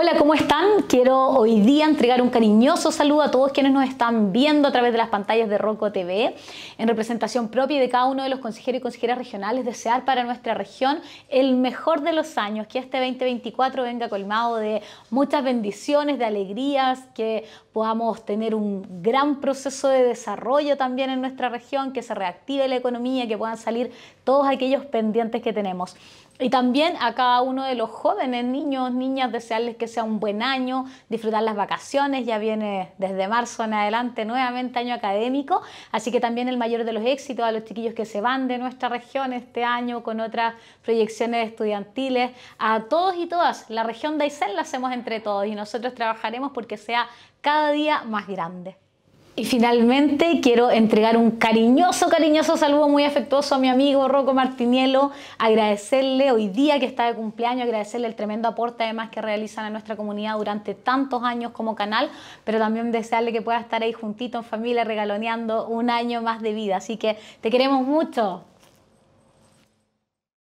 Hola, ¿cómo están? Quiero hoy día entregar un cariñoso saludo a todos quienes nos están viendo a través de las pantallas de Roco TV, en representación propia de cada uno de los consejeros y consejeras regionales, desear para nuestra región el mejor de los años, que este 2024 venga colmado de muchas bendiciones, de alegrías, que podamos tener un gran proceso de desarrollo también en nuestra región, que se reactive la economía, que puedan salir todos aquellos pendientes que tenemos. Y también a cada uno de los jóvenes, niños, niñas, desearles que sea un buen año, disfrutar las vacaciones, ya viene desde marzo en adelante nuevamente año académico, así que también el mayor de los éxitos a los chiquillos que se van de nuestra región este año con otras proyecciones estudiantiles, a todos y todas, la región de Aysén la hacemos entre todos y nosotros trabajaremos porque sea cada día más grande. Y finalmente quiero entregar un cariñoso, cariñoso saludo muy afectuoso a mi amigo Rocco Martinielo, agradecerle hoy día que está de cumpleaños, agradecerle el tremendo aporte además que realizan a nuestra comunidad durante tantos años como canal, pero también desearle que pueda estar ahí juntito en familia regaloneando un año más de vida. Así que te queremos mucho.